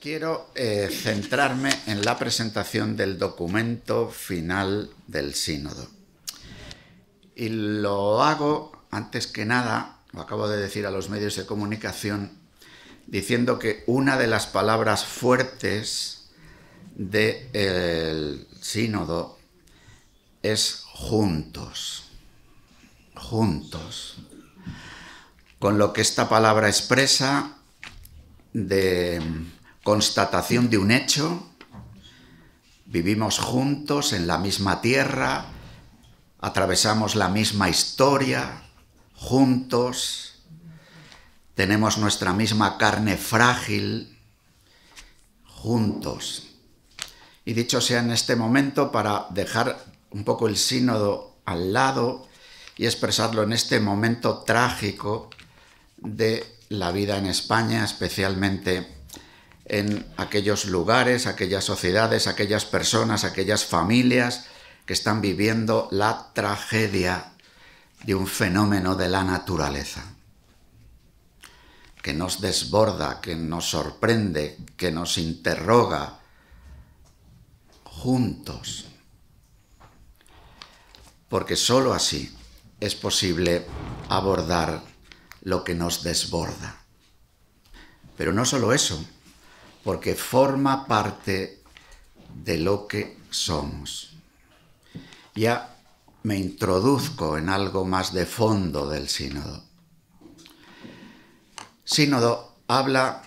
Quiero eh, centrarme en la presentación del documento final del sínodo. Y lo hago, antes que nada, lo acabo de decir a los medios de comunicación, diciendo que una de las palabras fuertes del eh, sínodo es juntos, juntos, con lo que esta palabra expresa de constatación de un hecho, vivimos juntos en la misma tierra, atravesamos la misma historia, juntos, tenemos nuestra misma carne frágil, juntos. Y dicho sea en este momento, para dejar un poco el sínodo al lado y expresarlo en este momento trágico de la vida en España, especialmente en aquellos lugares, aquellas sociedades, aquellas personas, aquellas familias que están viviendo la tragedia de un fenómeno de la naturaleza, que nos desborda, que nos sorprende, que nos interroga juntos, porque sólo así es posible abordar lo que nos desborda. Pero no solo eso, porque forma parte de lo que somos. Ya me introduzco en algo más de fondo del sínodo. Sínodo habla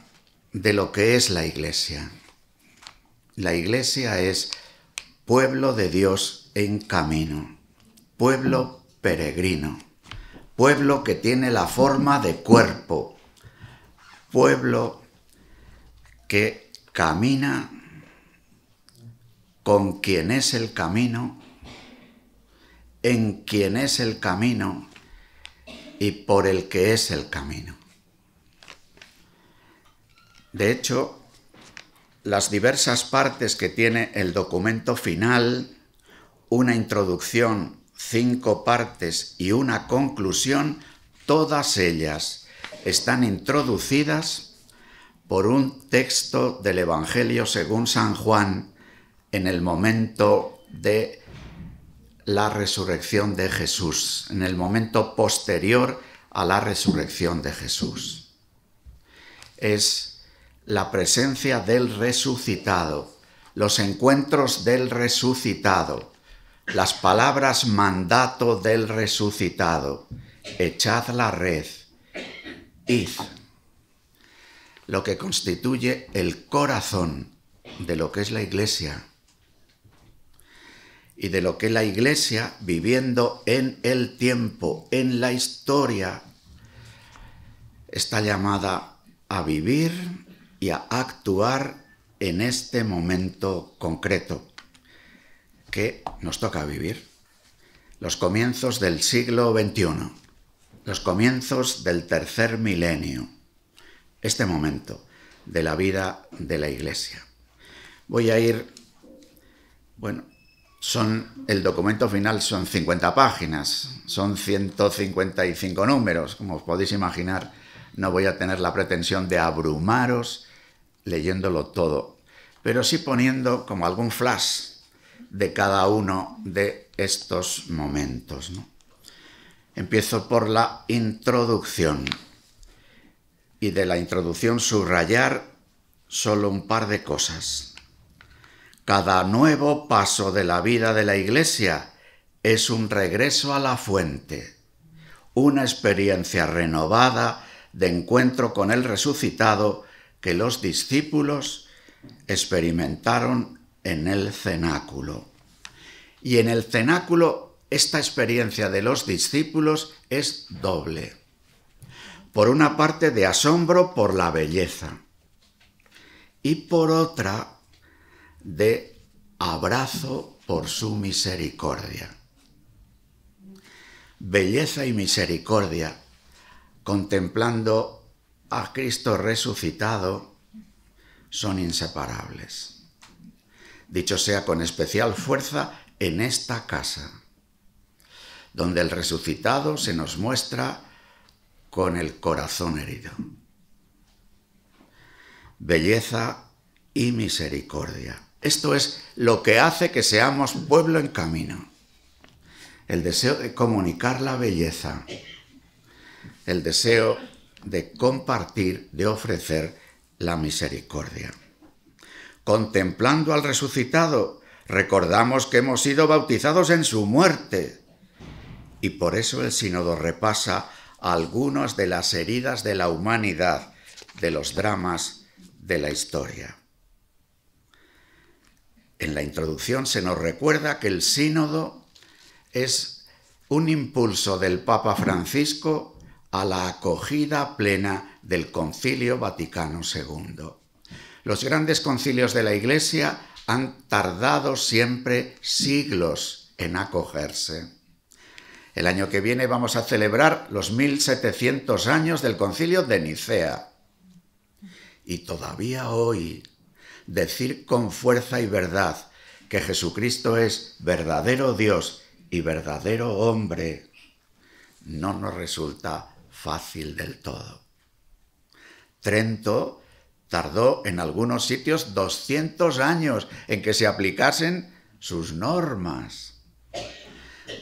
de lo que es la iglesia. La iglesia es pueblo de Dios en camino, pueblo peregrino, pueblo que tiene la forma de cuerpo, pueblo que camina con quien es el camino, en quien es el camino y por el que es el camino. De hecho, las diversas partes que tiene el documento final, una introducción, cinco partes y una conclusión, todas ellas están introducidas por un texto del Evangelio según San Juan en el momento de la resurrección de Jesús, en el momento posterior a la resurrección de Jesús. Es la presencia del resucitado, los encuentros del resucitado, las palabras mandato del resucitado, echad la red, id lo que constituye el corazón de lo que es la iglesia y de lo que la iglesia viviendo en el tiempo, en la historia, está llamada a vivir y a actuar en este momento concreto que nos toca vivir. Los comienzos del siglo XXI, los comienzos del tercer milenio, este momento de la vida de la Iglesia. Voy a ir, bueno, son, el documento final son 50 páginas, son 155 números, como os podéis imaginar, no voy a tener la pretensión de abrumaros leyéndolo todo, pero sí poniendo como algún flash de cada uno de estos momentos. Empiezo por la introducción y de la introducción subrayar solo un par de cosas. Cada nuevo paso de la vida de la Iglesia es un regreso a la fuente, una experiencia renovada de encuentro con el resucitado que los discípulos experimentaron en el cenáculo. Y en el cenáculo esta experiencia de los discípulos es doble por una parte de asombro por la belleza y por otra de abrazo por su misericordia. Belleza y misericordia, contemplando a Cristo resucitado, son inseparables. Dicho sea con especial fuerza en esta casa, donde el resucitado se nos muestra con el corazón herido. Belleza y misericordia. Esto es lo que hace que seamos pueblo en camino. El deseo de comunicar la belleza. El deseo de compartir, de ofrecer la misericordia. Contemplando al resucitado, recordamos que hemos sido bautizados en su muerte. Y por eso el sínodo repasa algunas de las heridas de la humanidad, de los dramas de la historia. En la introducción se nos recuerda que el sínodo es un impulso del Papa Francisco a la acogida plena del Concilio Vaticano II. Los grandes concilios de la Iglesia han tardado siempre siglos en acogerse. El año que viene vamos a celebrar los 1700 años del concilio de Nicea. Y todavía hoy, decir con fuerza y verdad que Jesucristo es verdadero Dios y verdadero hombre no nos resulta fácil del todo. Trento tardó en algunos sitios 200 años en que se aplicasen sus normas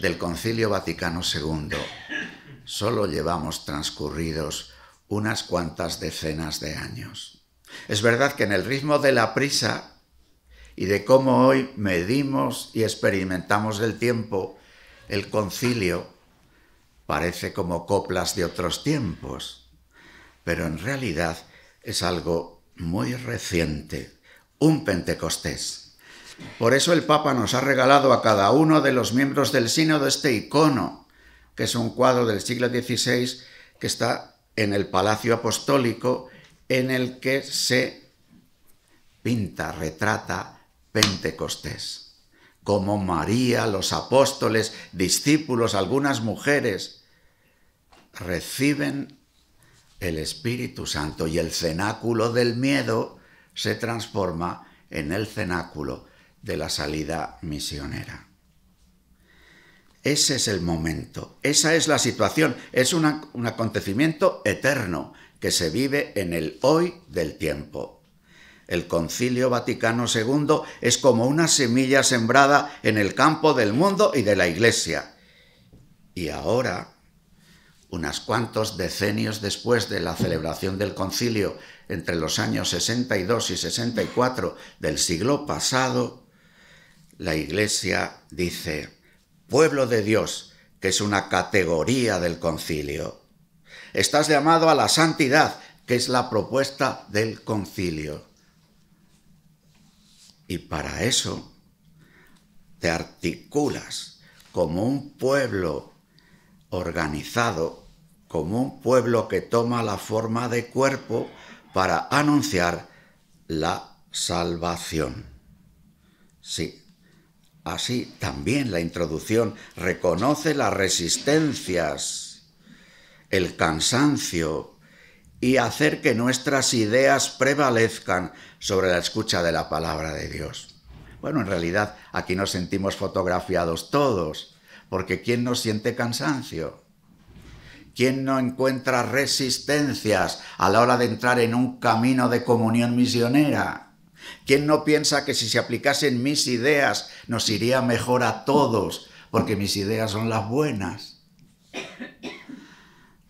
del Concilio Vaticano II, solo llevamos transcurridos unas cuantas decenas de años. Es verdad que en el ritmo de la prisa y de cómo hoy medimos y experimentamos el tiempo, el concilio parece como coplas de otros tiempos, pero en realidad es algo muy reciente, un Pentecostés. Por eso el Papa nos ha regalado a cada uno de los miembros del sínodo este icono, que es un cuadro del siglo XVI que está en el Palacio Apostólico, en el que se pinta, retrata Pentecostés, como María, los apóstoles, discípulos, algunas mujeres, reciben el Espíritu Santo y el cenáculo del miedo se transforma en el cenáculo de la salida misionera. Ese es el momento, esa es la situación, es un acontecimiento eterno que se vive en el hoy del tiempo. El concilio Vaticano II es como una semilla sembrada en el campo del mundo y de la Iglesia. Y ahora, unas cuantos decenios después de la celebración del concilio entre los años 62 y 64 del siglo pasado, la Iglesia dice, pueblo de Dios, que es una categoría del concilio. Estás llamado a la santidad, que es la propuesta del concilio. Y para eso te articulas como un pueblo organizado, como un pueblo que toma la forma de cuerpo para anunciar la salvación. Sí, Así también la introducción reconoce las resistencias, el cansancio y hacer que nuestras ideas prevalezcan sobre la escucha de la palabra de Dios. Bueno, en realidad aquí nos sentimos fotografiados todos, porque ¿quién no siente cansancio? ¿Quién no encuentra resistencias a la hora de entrar en un camino de comunión misionera? ¿Quién no piensa que si se aplicasen mis ideas nos iría mejor a todos? Porque mis ideas son las buenas.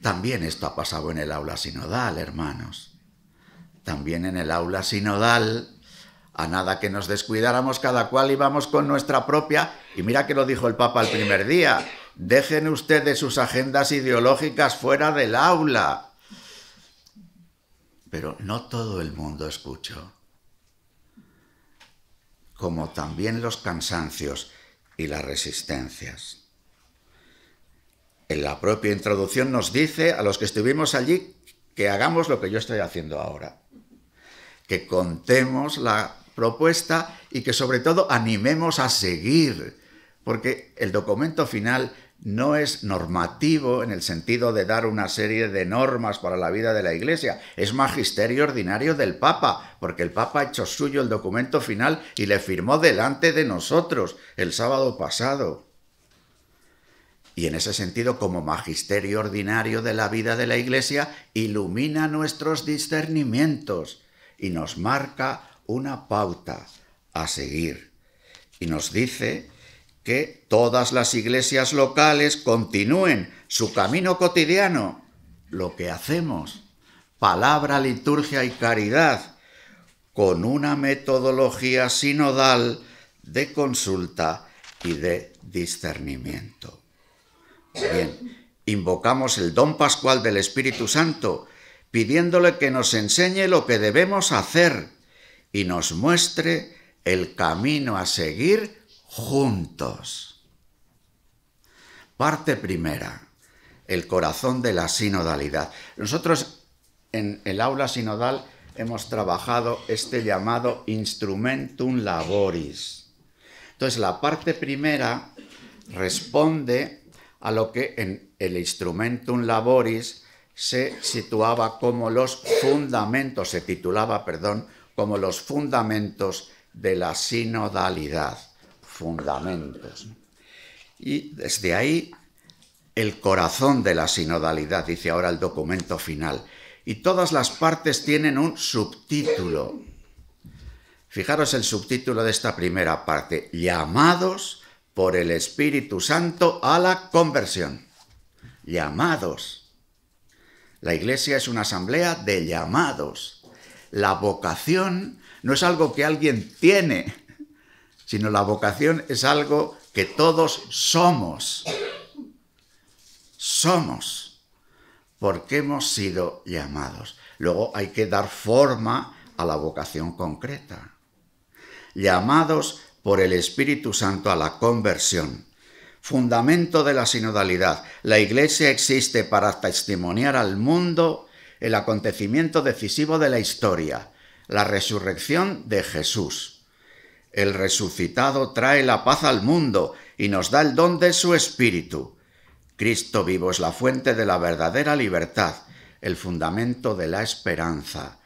También esto ha pasado en el aula sinodal, hermanos. También en el aula sinodal, a nada que nos descuidáramos, cada cual íbamos con nuestra propia. Y mira que lo dijo el Papa el primer día. Dejen ustedes sus agendas ideológicas fuera del aula. Pero no todo el mundo escuchó como también los cansancios y las resistencias. En la propia introducción nos dice a los que estuvimos allí que hagamos lo que yo estoy haciendo ahora, que contemos la propuesta y que sobre todo animemos a seguir, porque el documento final no es normativo en el sentido de dar una serie de normas para la vida de la Iglesia, es magisterio ordinario del Papa, porque el Papa ha hecho suyo el documento final y le firmó delante de nosotros el sábado pasado. Y en ese sentido, como magisterio ordinario de la vida de la Iglesia, ilumina nuestros discernimientos y nos marca una pauta a seguir. Y nos dice que todas las iglesias locales continúen su camino cotidiano, lo que hacemos, palabra, liturgia y caridad, con una metodología sinodal de consulta y de discernimiento. Bien, invocamos el don pascual del Espíritu Santo, pidiéndole que nos enseñe lo que debemos hacer y nos muestre el camino a seguir juntos. Parte primera, el corazón de la sinodalidad. Nosotros en el aula sinodal hemos trabajado este llamado instrumentum laboris. Entonces la parte primera responde a lo que en el instrumentum laboris se situaba como los fundamentos, se titulaba, perdón, como los fundamentos de la sinodalidad fundamentos. Y desde ahí el corazón de la sinodalidad, dice ahora el documento final. Y todas las partes tienen un subtítulo. Fijaros el subtítulo de esta primera parte, llamados por el Espíritu Santo a la conversión. Llamados. La iglesia es una asamblea de llamados. La vocación no es algo que alguien tiene, sino la vocación es algo que todos somos. Somos, porque hemos sido llamados. Luego hay que dar forma a la vocación concreta. Llamados por el Espíritu Santo a la conversión. Fundamento de la sinodalidad. La Iglesia existe para testimoniar al mundo el acontecimiento decisivo de la historia, la resurrección de Jesús. El resucitado trae la paz al mundo y nos da el don de su espíritu. Cristo vivo es la fuente de la verdadera libertad, el fundamento de la esperanza,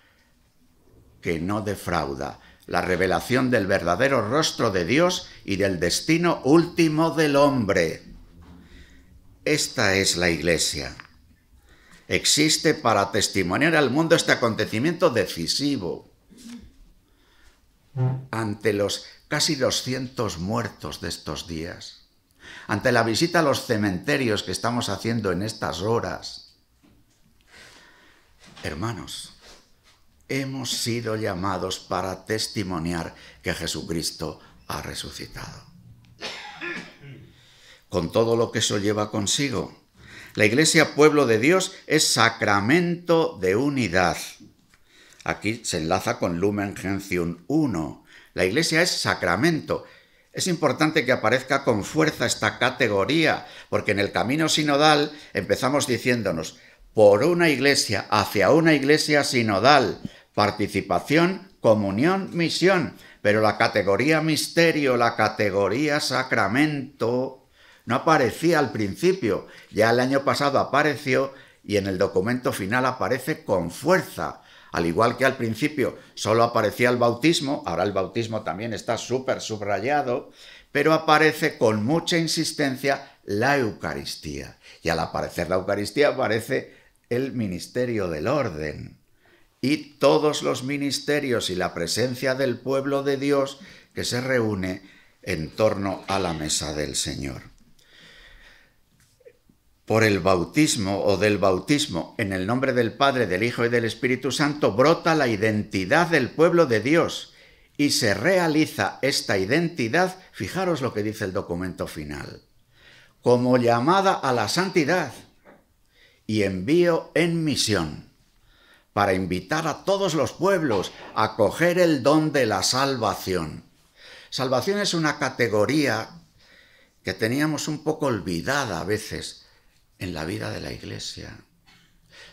que no defrauda, la revelación del verdadero rostro de Dios y del destino último del hombre. Esta es la Iglesia. Existe para testimoniar al mundo este acontecimiento decisivo ante los casi 200 muertos de estos días, ante la visita a los cementerios que estamos haciendo en estas horas. Hermanos, hemos sido llamados para testimoniar que Jesucristo ha resucitado. Con todo lo que eso lleva consigo, la Iglesia Pueblo de Dios es sacramento de unidad Aquí se enlaza con Lumen Gentium 1. La iglesia es sacramento. Es importante que aparezca con fuerza esta categoría, porque en el camino sinodal empezamos diciéndonos, por una iglesia, hacia una iglesia sinodal, participación, comunión, misión, pero la categoría misterio, la categoría sacramento, no aparecía al principio, ya el año pasado apareció y en el documento final aparece con fuerza. Al igual que al principio solo aparecía el bautismo, ahora el bautismo también está súper subrayado, pero aparece con mucha insistencia la Eucaristía. Y al aparecer la Eucaristía aparece el ministerio del orden. Y todos los ministerios y la presencia del pueblo de Dios que se reúne en torno a la mesa del Señor por el bautismo o del bautismo en el nombre del Padre, del Hijo y del Espíritu Santo, brota la identidad del pueblo de Dios y se realiza esta identidad, fijaros lo que dice el documento final, como llamada a la santidad y envío en misión para invitar a todos los pueblos a coger el don de la salvación. Salvación es una categoría que teníamos un poco olvidada a veces en la vida de la iglesia.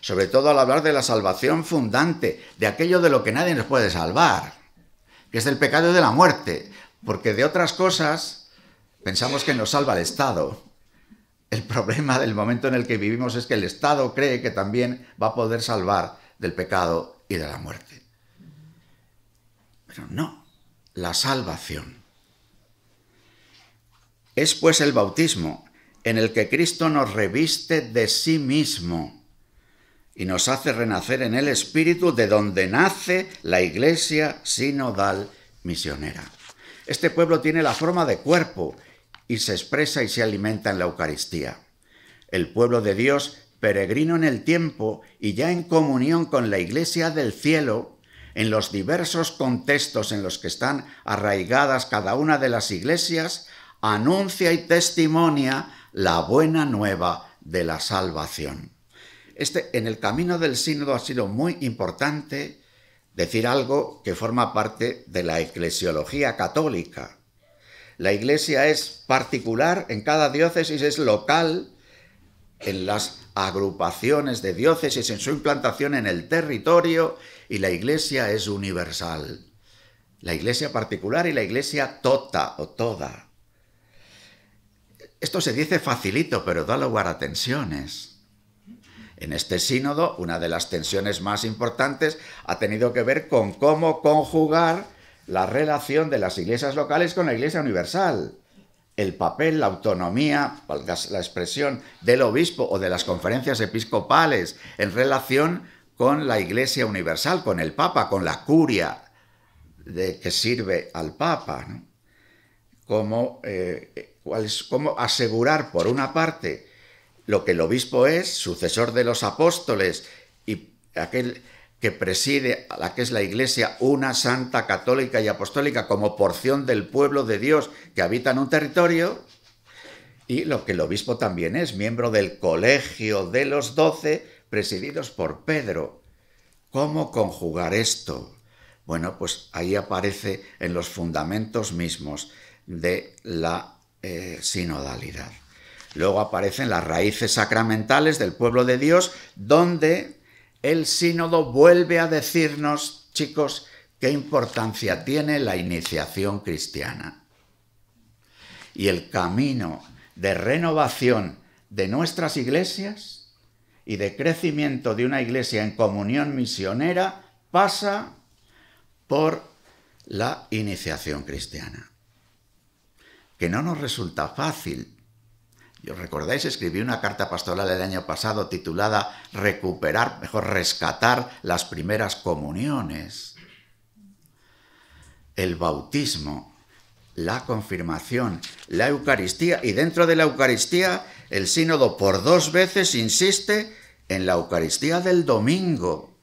Sobre todo al hablar de la salvación fundante, de aquello de lo que nadie nos puede salvar, que es del pecado y de la muerte, porque de otras cosas pensamos que nos salva el Estado. El problema del momento en el que vivimos es que el Estado cree que también va a poder salvar del pecado y de la muerte. Pero no, la salvación. Es pues el bautismo en el que Cristo nos reviste de sí mismo y nos hace renacer en el Espíritu de donde nace la iglesia sinodal misionera. Este pueblo tiene la forma de cuerpo y se expresa y se alimenta en la Eucaristía. El pueblo de Dios, peregrino en el tiempo y ya en comunión con la iglesia del cielo, en los diversos contextos en los que están arraigadas cada una de las iglesias, anuncia y testimonia la buena nueva de la salvación. Este, en el camino del sínodo ha sido muy importante decir algo que forma parte de la eclesiología católica. La iglesia es particular en cada diócesis, es local en las agrupaciones de diócesis, en su implantación en el territorio, y la iglesia es universal. La iglesia particular y la iglesia tota o toda. Esto se dice facilito, pero da lugar a tensiones. En este sínodo, una de las tensiones más importantes ha tenido que ver con cómo conjugar la relación de las iglesias locales con la iglesia universal. El papel, la autonomía, la expresión del obispo o de las conferencias episcopales en relación con la iglesia universal, con el papa, con la curia de, que sirve al papa. Como eh, cómo asegurar, por una parte, lo que el obispo es, sucesor de los apóstoles y aquel que preside a la que es la Iglesia, una santa católica y apostólica como porción del pueblo de Dios que habita en un territorio, y lo que el obispo también es, miembro del colegio de los doce, presididos por Pedro. ¿Cómo conjugar esto? Bueno, pues ahí aparece en los fundamentos mismos de la eh, sinodalidad. Luego aparecen las raíces sacramentales del pueblo de Dios, donde el sínodo vuelve a decirnos, chicos, qué importancia tiene la iniciación cristiana. Y el camino de renovación de nuestras iglesias y de crecimiento de una iglesia en comunión misionera pasa por la iniciación cristiana que no nos resulta fácil. ¿Y os recordáis? Escribí una carta pastoral el año pasado titulada Recuperar, mejor rescatar las primeras comuniones. El bautismo, la confirmación, la Eucaristía y dentro de la Eucaristía el sínodo por dos veces insiste en la Eucaristía del domingo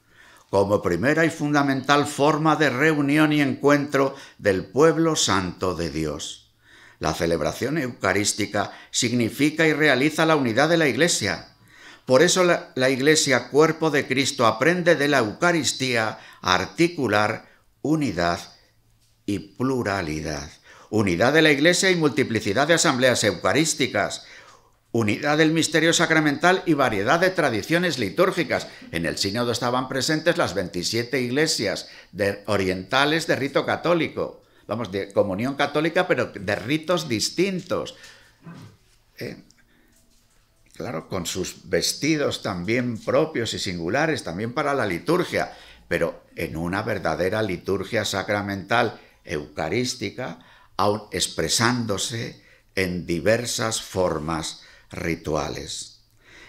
como primera y fundamental forma de reunión y encuentro del pueblo santo de Dios. La celebración eucarística significa y realiza la unidad de la Iglesia. Por eso la, Iglesia, cuerpo de Cristo, aprende de la Eucaristía a articular unidad y pluralidad. Unidad de la Iglesia y multiplicidad de asambleas eucarísticas. Unidad del misterio sacramental y variedad de tradiciones litúrgicas. En el sínodo estaban presentes las 27 iglesias orientales de rito católico vamos, de comunión católica, pero de ritos distintos. Eh, claro, con sus vestidos también propios y singulares, también para la liturgia, pero en una verdadera liturgia sacramental eucarística, aún expresándose en diversas formas rituales.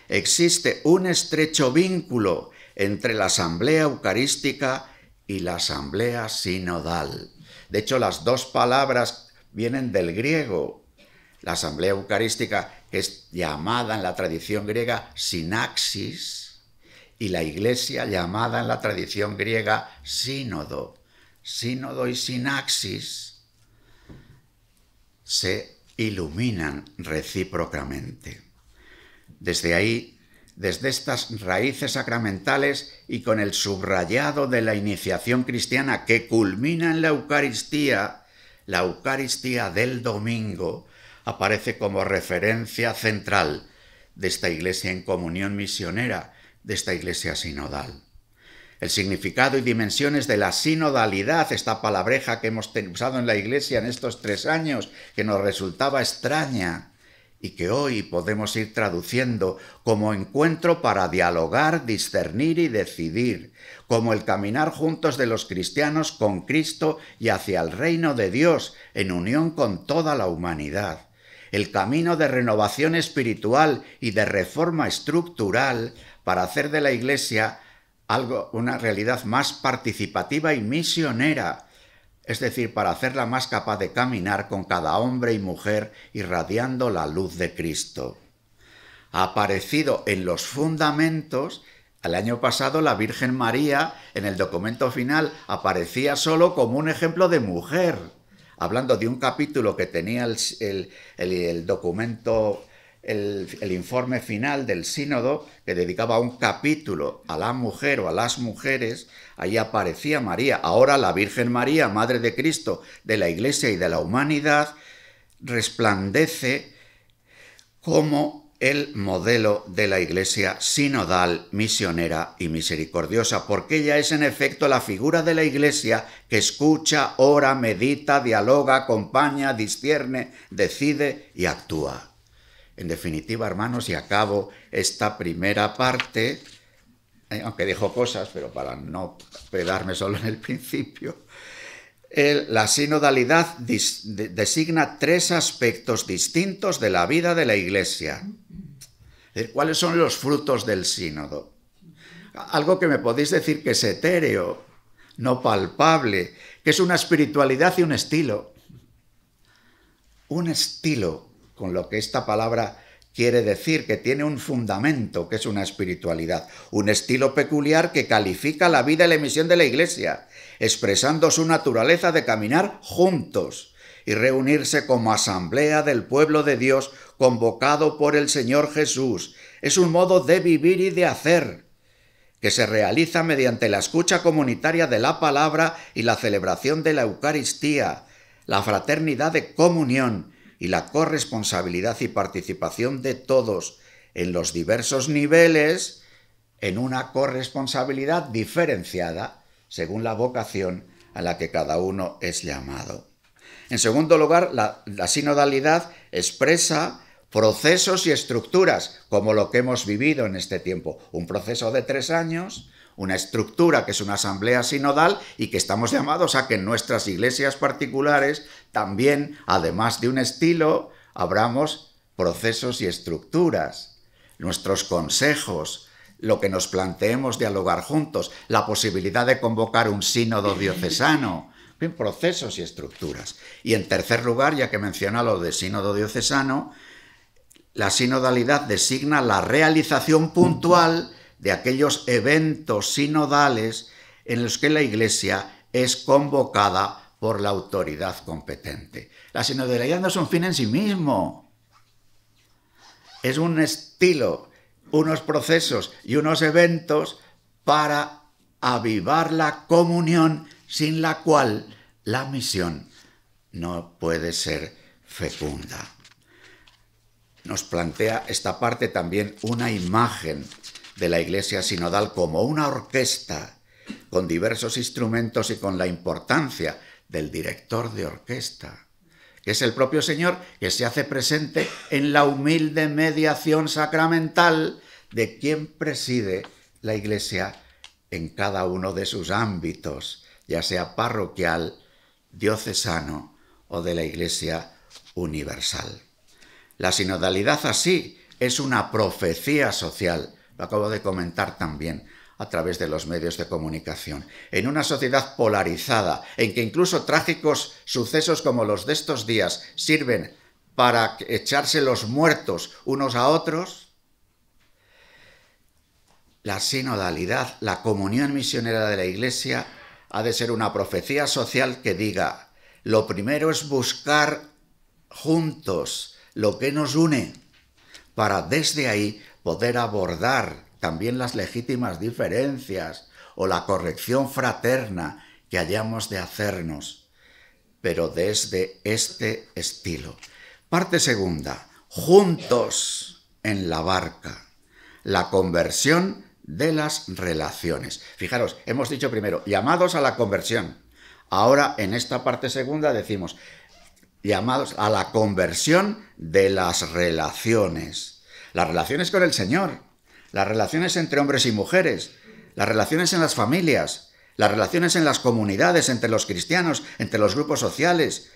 Existe un estrecho vínculo entre la asamblea eucarística y la asamblea sinodal. De hecho, las dos palabras vienen del griego. La asamblea eucarística que es llamada en la tradición griega sinaxis y la iglesia llamada en la tradición griega sínodo. Sínodo y sinaxis se iluminan recíprocamente. Desde ahí desde estas raíces sacramentales y con el subrayado de la iniciación cristiana que culmina en la Eucaristía, la Eucaristía del domingo aparece como referencia central de esta iglesia en comunión misionera, de esta iglesia sinodal. El significado y dimensiones de la sinodalidad, esta palabreja que hemos usado en la iglesia en estos tres años, que nos resultaba extraña, y que hoy podemos ir traduciendo como encuentro para dialogar, discernir y decidir, como el caminar juntos de los cristianos con Cristo y hacia el reino de Dios en unión con toda la humanidad. El camino de renovación espiritual y de reforma estructural para hacer de la Iglesia algo una realidad más participativa y misionera, es decir, para hacerla más capaz de caminar con cada hombre y mujer irradiando la luz de Cristo. Ha aparecido en los fundamentos al año pasado la Virgen María en el documento final aparecía solo como un ejemplo de mujer, hablando de un capítulo que tenía el, el, el documento el, informe final del sínodo que dedicaba un capítulo a la mujer o a las mujeres, ahí aparecía María. Ahora la Virgen María, Madre de Cristo, de la Iglesia y de la humanidad, resplandece como el modelo de la Iglesia sinodal, misionera y misericordiosa, porque ella es en efecto la figura de la Iglesia que escucha, ora, medita, dialoga, acompaña, discierne, decide y actúa. En definitiva, hermanos, y acabo esta primera parte, eh, aunque dejo cosas, pero para no quedarme solo en el principio, la sinodalidad designa tres aspectos distintos de la vida de la Iglesia. ¿Cuáles son los frutos del sínodo? Algo que me podéis decir que es etéreo, no palpable, que es una espiritualidad y un estilo. Un estilo con lo que esta palabra quiere decir, que tiene un fundamento, que es una espiritualidad, un estilo peculiar que califica la vida y la misión de la Iglesia, expresando su naturaleza de caminar juntos y reunirse como asamblea del pueblo de Dios convocado por el Señor Jesús. Es un modo de vivir y de hacer que se realiza mediante la escucha comunitaria de la palabra y la celebración de la Eucaristía, la fraternidad de comunión y la corresponsabilidad y participación de todos en los diversos niveles en una corresponsabilidad diferenciada según la vocación a la que cada uno es llamado. En segundo lugar, la, sinodalidad expresa procesos y estructuras como lo que hemos vivido en este tiempo. Un proceso de tres años una estructura que es una asamblea sinodal y que estamos llamados a que en nuestras iglesias particulares también, además de un estilo, abramos procesos y estructuras, nuestros consejos, lo que nos planteemos dialogar juntos, la posibilidad de convocar un sínodo diocesano, procesos y estructuras. Y en tercer lugar, ya que menciona lo de sínodo diocesano, la sinodalidad designa la realización puntual de aquellos eventos sinodales en los que la Iglesia es convocada por la autoridad competente. La sinodalidad no es un fin en sí mismo, es un estilo, unos procesos y unos eventos para avivar la comunión sin la cual la misión no puede ser fecunda. Nos plantea esta parte también una imagen de la Iglesia Sinodal como una orquesta con diversos instrumentos y con la importancia del director de orquesta, que es el propio Señor que se hace presente en la humilde mediación sacramental de quien preside la Iglesia en cada uno de sus ámbitos, ya sea parroquial, diocesano o de la Iglesia universal. La sinodalidad así es una profecía social acabo de comentar también a través de los medios de comunicación, en una sociedad polarizada, en que incluso trágicos sucesos como los de estos días sirven para echarse los muertos unos a otros, la sinodalidad, la comunión misionera de la Iglesia, ha de ser una profecía social que diga, lo primero es buscar juntos lo que nos une, para desde ahí poder abordar también las legítimas diferencias o la corrección fraterna que hayamos de hacernos, pero desde este estilo. Parte segunda, juntos en la barca, la conversión de las relaciones. Fijaros, hemos dicho primero, llamados a la conversión. Ahora en esta parte segunda decimos, llamados a la conversión de las relaciones. Las relaciones con el Señor, las relaciones entre hombres y mujeres, las relaciones en las familias, las relaciones en las comunidades, entre los cristianos, entre los grupos sociales,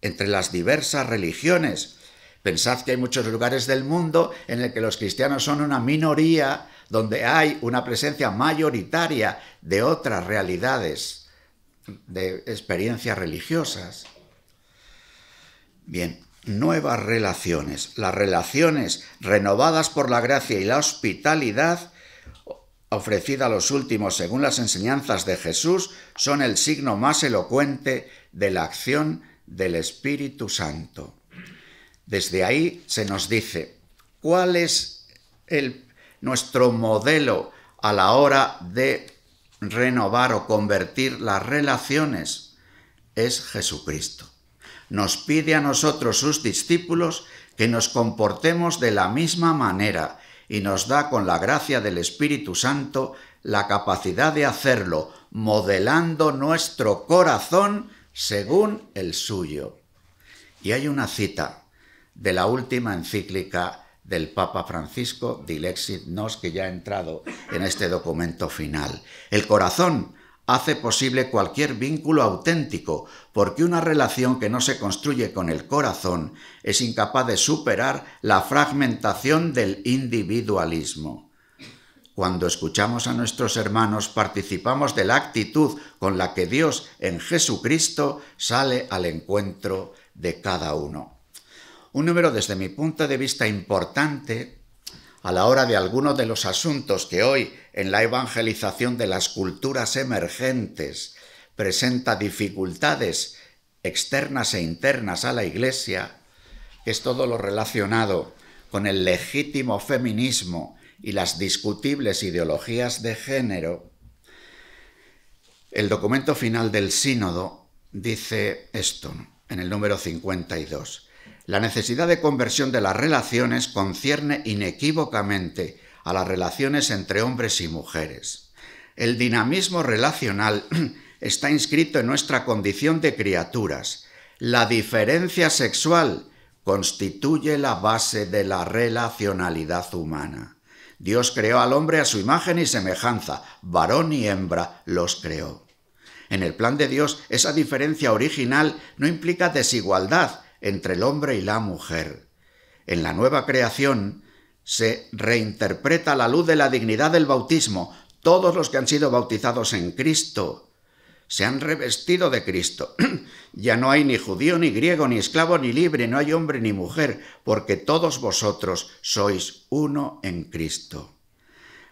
entre las diversas religiones. Pensad que hay muchos lugares del mundo en el que los cristianos son una minoría, donde hay una presencia mayoritaria de otras realidades, de experiencias religiosas. Bien, nuevas relaciones, las relaciones renovadas por la gracia y la hospitalidad ofrecida a los últimos según las enseñanzas de Jesús son el signo más elocuente de la acción del Espíritu Santo. Desde ahí se nos dice cuál es el, nuestro modelo a la hora de renovar o convertir las relaciones. Es Jesucristo nos pide a nosotros sus discípulos que nos comportemos de la misma manera y nos da con la gracia del Espíritu Santo la capacidad de hacerlo, modelando nuestro corazón según el suyo. Y hay una cita de la última encíclica del Papa Francisco, Dilexit Nos, que ya ha entrado en este documento final. El corazón hace posible cualquier vínculo auténtico, porque una relación que no se construye con el corazón es incapaz de superar la fragmentación del individualismo. Cuando escuchamos a nuestros hermanos participamos de la actitud con la que Dios en Jesucristo sale al encuentro de cada uno. Un número desde mi punto de vista importante a la hora de algunos de los asuntos que hoy en la evangelización de las culturas emergentes, presenta dificultades externas e internas a la Iglesia, ...que es todo lo relacionado con el legítimo feminismo y las discutibles ideologías de género, el documento final del sínodo dice esto, en el número 52. La necesidad de conversión de las relaciones concierne inequívocamente a las relaciones entre hombres y mujeres. El dinamismo relacional está inscrito en nuestra condición de criaturas. La diferencia sexual constituye la base de la relacionalidad humana. Dios creó al hombre a su imagen y semejanza, varón y hembra los creó. En el plan de Dios, esa diferencia original no implica desigualdad entre el hombre y la mujer. En la nueva creación, se reinterpreta la luz de la dignidad del bautismo. Todos los que han sido bautizados en Cristo se han revestido de Cristo. ya no hay ni judío, ni griego, ni esclavo, ni libre, no hay hombre, ni mujer, porque todos vosotros sois uno en Cristo.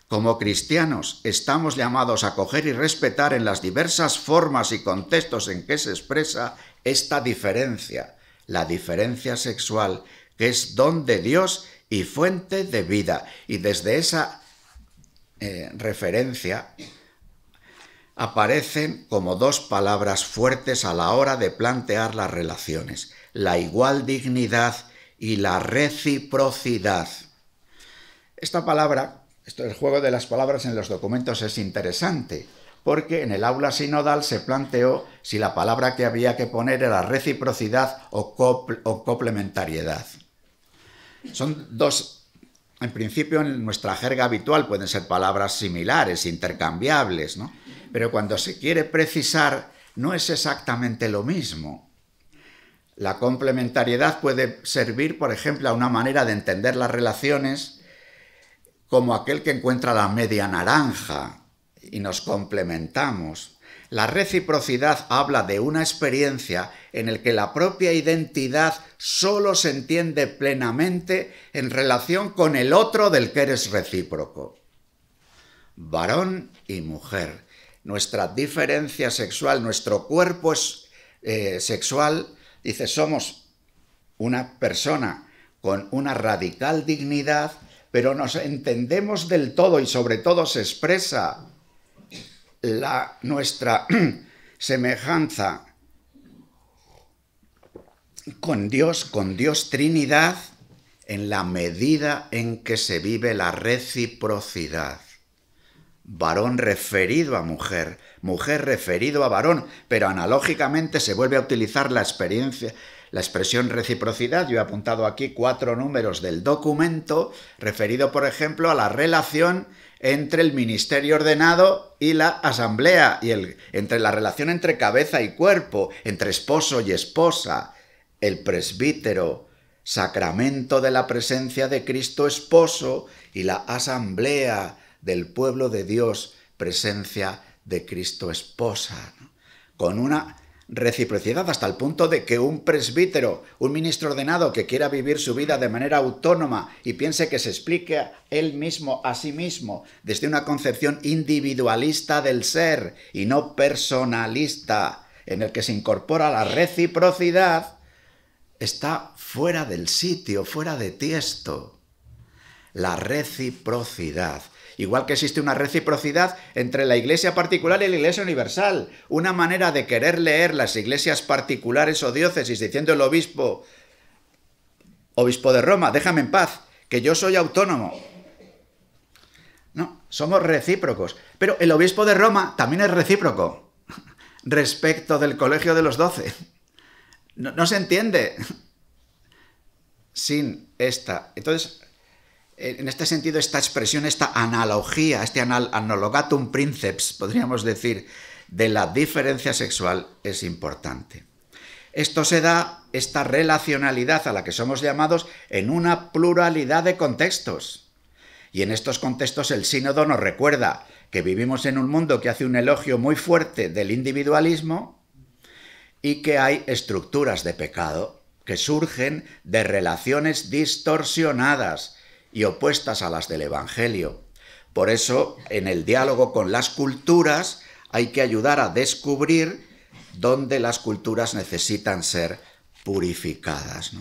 Como cristianos estamos llamados a coger y respetar en las diversas formas y contextos en que se expresa esta diferencia, la diferencia sexual, que es donde Dios y fuente de vida. Y desde esa eh, referencia aparecen como dos palabras fuertes a la hora de plantear las relaciones, la igual dignidad y la reciprocidad. Esta palabra, esto, el juego de las palabras en los documentos es interesante, porque en el aula sinodal se planteó si la palabra que había que poner era reciprocidad o, o complementariedad. Son dos, en principio en nuestra jerga habitual pueden ser palabras similares, intercambiables, ¿no? Pero cuando se quiere precisar no es exactamente lo mismo. La complementariedad puede servir, por ejemplo, a una manera de entender las relaciones como aquel que encuentra la media naranja y nos complementamos. La reciprocidad habla de una experiencia en la que la propia identidad solo se entiende plenamente en relación con el otro del que eres recíproco. Varón y mujer. Nuestra diferencia sexual, nuestro cuerpo es, eh, sexual, dice, somos una persona con una radical dignidad, pero nos entendemos del todo y sobre todo se expresa la, nuestra semejanza con Dios, con Dios Trinidad, en la medida en que se vive la reciprocidad. Varón referido a mujer, mujer referido a varón, pero analógicamente se vuelve a utilizar la experiencia, la expresión reciprocidad. Yo he apuntado aquí cuatro números del documento referido, por ejemplo, a la relación entre el ministerio ordenado y la asamblea, y el, entre la relación entre cabeza y cuerpo, entre esposo y esposa, el presbítero, sacramento de la presencia de Cristo esposo y la asamblea del pueblo de Dios, presencia de Cristo esposa, con una reciprocidad hasta el punto de que un presbítero, un ministro ordenado que quiera vivir su vida de manera autónoma y piense que se explique él mismo a sí mismo desde una concepción individualista del ser y no personalista, en el que se incorpora la reciprocidad, está fuera del sitio, fuera de tiesto. La reciprocidad Igual que existe una reciprocidad entre la iglesia particular y la iglesia universal. Una manera de querer leer las iglesias particulares o diócesis diciendo el obispo, obispo de Roma, déjame en paz, que yo soy autónomo. No, somos recíprocos. Pero el obispo de Roma también es recíproco respecto del colegio de los doce. No, se entiende sin esta. Entonces, eh, en este sentido, esta expresión, esta analogía, este analogatum princeps, podríamos decir, de la diferencia sexual es importante. Esto se da, esta relacionalidad a la que somos llamados, en una pluralidad de contextos. Y en estos contextos el sínodo nos recuerda que vivimos en un mundo que hace un elogio muy fuerte del individualismo y que hay estructuras de pecado que surgen de relaciones distorsionadas y opuestas a las del Evangelio. Por eso, en el diálogo con las culturas, hay que ayudar a descubrir dónde las culturas necesitan ser purificadas.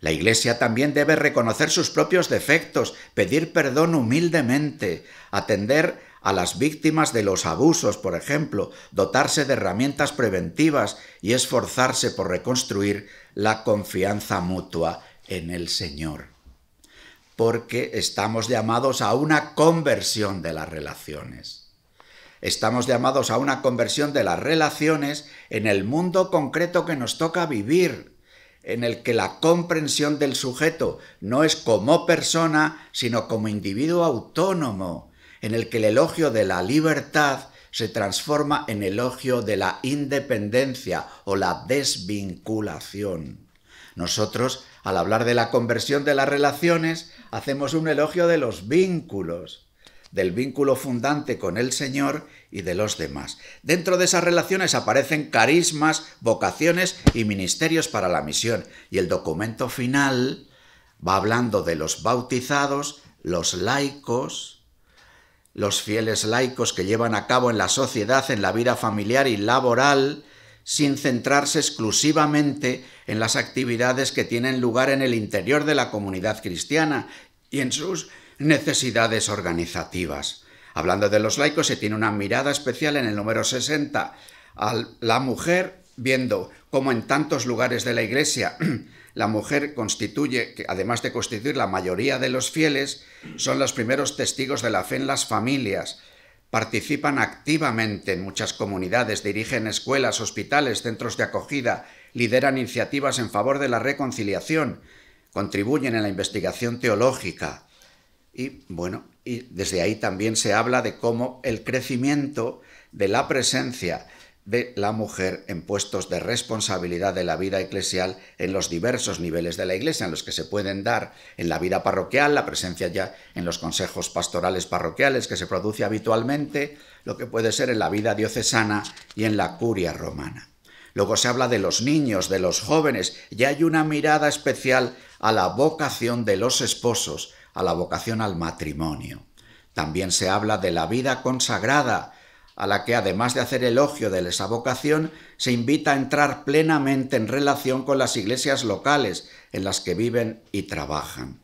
La Iglesia también debe reconocer sus propios defectos, pedir perdón humildemente, atender a las víctimas de los abusos, por ejemplo, dotarse de herramientas preventivas y esforzarse por reconstruir la confianza mutua en el Señor porque estamos llamados a una conversión de las relaciones. Estamos llamados a una conversión de las relaciones en el mundo concreto que nos toca vivir, en el que la comprensión del sujeto no es como persona, sino como individuo autónomo, en el que el elogio de la libertad se transforma en elogio de la independencia o la desvinculación. Nosotros, al hablar de la conversión de las relaciones, hacemos un elogio de los vínculos, del vínculo fundante con el Señor y de los demás. Dentro de esas relaciones aparecen carismas, vocaciones y ministerios para la misión. Y el documento final va hablando de los bautizados, los laicos, los fieles laicos que llevan a cabo en la sociedad, en la vida familiar y laboral, sin centrarse exclusivamente en las actividades que tienen lugar en el interior de la comunidad cristiana y en sus necesidades organizativas. Hablando de los laicos, se tiene una mirada especial en el número 60 a la mujer, viendo cómo en tantos lugares de la Iglesia la mujer constituye, además de constituir la mayoría de los fieles, son los primeros testigos de la fe en las familias, participan activamente en muchas comunidades, dirigen escuelas, hospitales, centros de acogida, lideran iniciativas en favor de la reconciliación, contribuyen en la investigación teológica. Y bueno, y desde ahí también se habla de cómo el crecimiento de la presencia de la mujer en puestos de responsabilidad de la vida eclesial en los diversos niveles de la iglesia, en los que se pueden dar en la vida parroquial, la presencia ya en los consejos pastorales parroquiales que se produce habitualmente, lo que puede ser en la vida diocesana y en la curia romana. Luego se habla de los niños, de los jóvenes, y hay una mirada especial a la vocación de los esposos, a la vocación al matrimonio. También se habla de la vida consagrada, a la que además de hacer elogio de esa vocación, se invita a entrar plenamente en relación con las iglesias locales en las que viven y trabajan.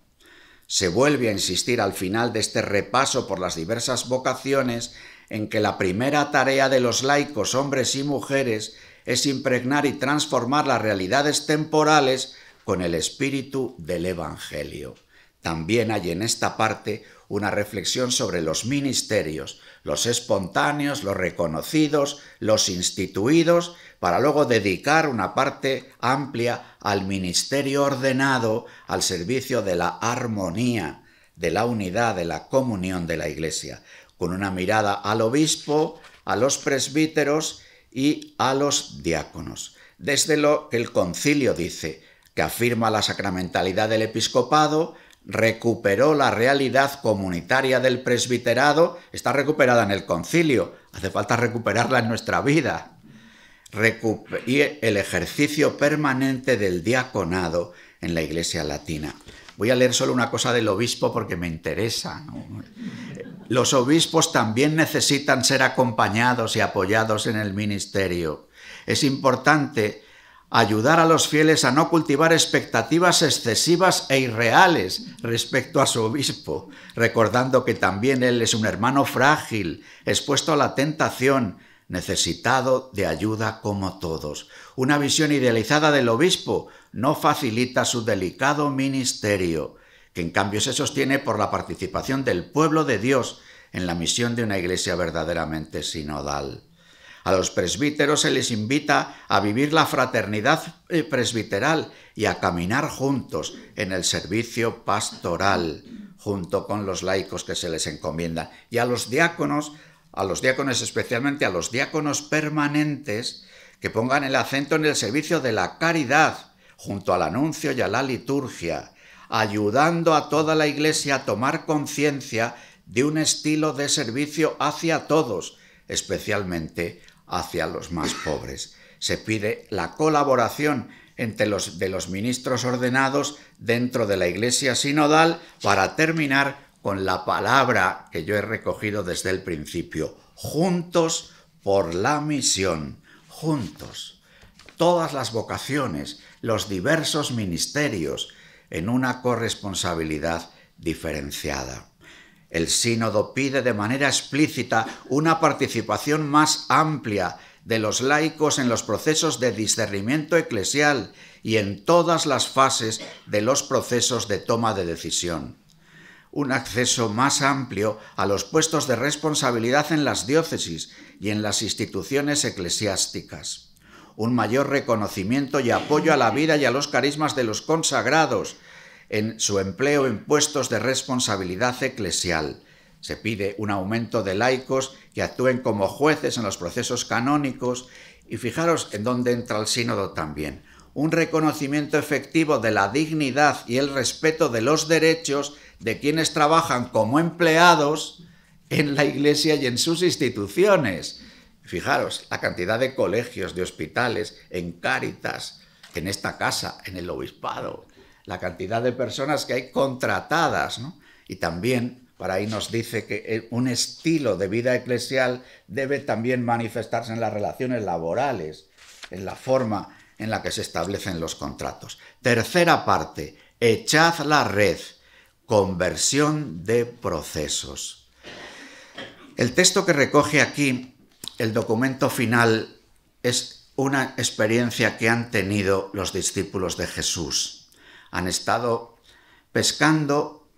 Se vuelve a insistir al final de este repaso por las diversas vocaciones en que la primera tarea de los laicos, hombres y mujeres, es impregnar y transformar las realidades temporales con el espíritu del Evangelio. También hay en esta parte una reflexión sobre los ministerios, los espontáneos, los reconocidos, los instituidos, para luego dedicar una parte amplia al ministerio ordenado al servicio de la armonía, de la unidad, de la comunión de la Iglesia, con una mirada al obispo, a los presbíteros y a los diáconos. Desde lo que el concilio dice, que afirma la sacramentalidad del episcopado, recuperó la realidad comunitaria del presbiterado, está recuperada en el concilio, hace falta recuperarla en nuestra vida. y el ejercicio permanente del diaconado en la Iglesia Latina. Voy a leer solo una cosa del obispo porque me interesa. Los obispos también necesitan ser acompañados y apoyados en el ministerio. Es importante ayudar a los fieles a no cultivar expectativas excesivas e irreales respecto a su obispo, recordando que también él es un hermano frágil, expuesto a la tentación, necesitado de ayuda como todos. Una visión idealizada del obispo no facilita su delicado ministerio, que en cambio se sostiene por la participación del pueblo de Dios en la misión de una iglesia verdaderamente sinodal. A los presbíteros se les invita a vivir la fraternidad eh, presbiteral y a caminar juntos en el servicio pastoral, junto con los laicos que se les encomiendan. Y a los diáconos, a los diáconos especialmente, a los diáconos permanentes, que pongan el acento en el servicio de la caridad, junto al anuncio y a la liturgia, ayudando a toda la Iglesia a tomar conciencia de un estilo de servicio hacia todos, especialmente hacia los más pobres. Se pide la colaboración entre los de los ministros ordenados dentro de la Iglesia sinodal para terminar con la palabra que yo he recogido desde el principio, juntos por la misión, juntos. Todas las vocaciones, los diversos ministerios, en una corresponsabilidad diferenciada. El sínodo pide de manera explícita una participación más amplia de los laicos en los procesos de discernimiento eclesial y en todas las fases de los procesos de toma de decisión. Un acceso más amplio a los puestos de responsabilidad en las diócesis y en las instituciones eclesiásticas. Un mayor reconocimiento y apoyo a la vida y a los carismas de los consagrados en su empleo en puestos de responsabilidad eclesial. Se pide un aumento de laicos que actúen como jueces en los procesos canónicos y fijaros en dónde entra el sínodo también. Un reconocimiento efectivo de la dignidad y el respeto de los derechos de quienes trabajan como empleados en la iglesia y en sus instituciones. Fijaros la cantidad de colegios, de hospitales, en Cáritas, en esta casa, en el obispado, la cantidad de personas que hay contratadas, Y también, para ahí nos dice que eh, un estilo de vida eclesial debe también manifestarse en las relaciones laborales, en la forma en la que se establecen los contratos. Tercera parte, echad la red, conversión de procesos. El texto que recoge aquí, el documento final, es una experiencia que han tenido los discípulos de Jesús han estado pescando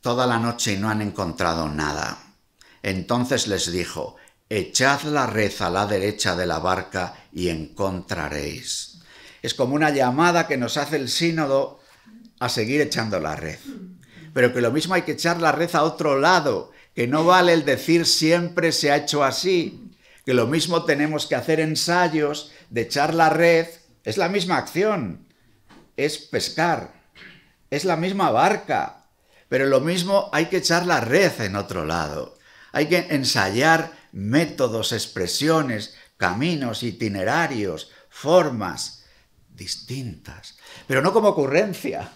toda la noche y no han encontrado nada. Entonces les dijo, echad la red a la derecha de la barca y encontraréis. Es como una llamada que nos hace el sínodo a seguir echando la red. Pero que lo mismo hay que echar la red a otro lado, que no vale el decir siempre se ha hecho así, que lo mismo tenemos que hacer ensayos de echar la red, es la misma acción, es pescar. Es la misma barca, pero lo mismo hay que echar la red en otro lado. Hay que ensayar métodos, expresiones, caminos, itinerarios, formas distintas, pero no como ocurrencia,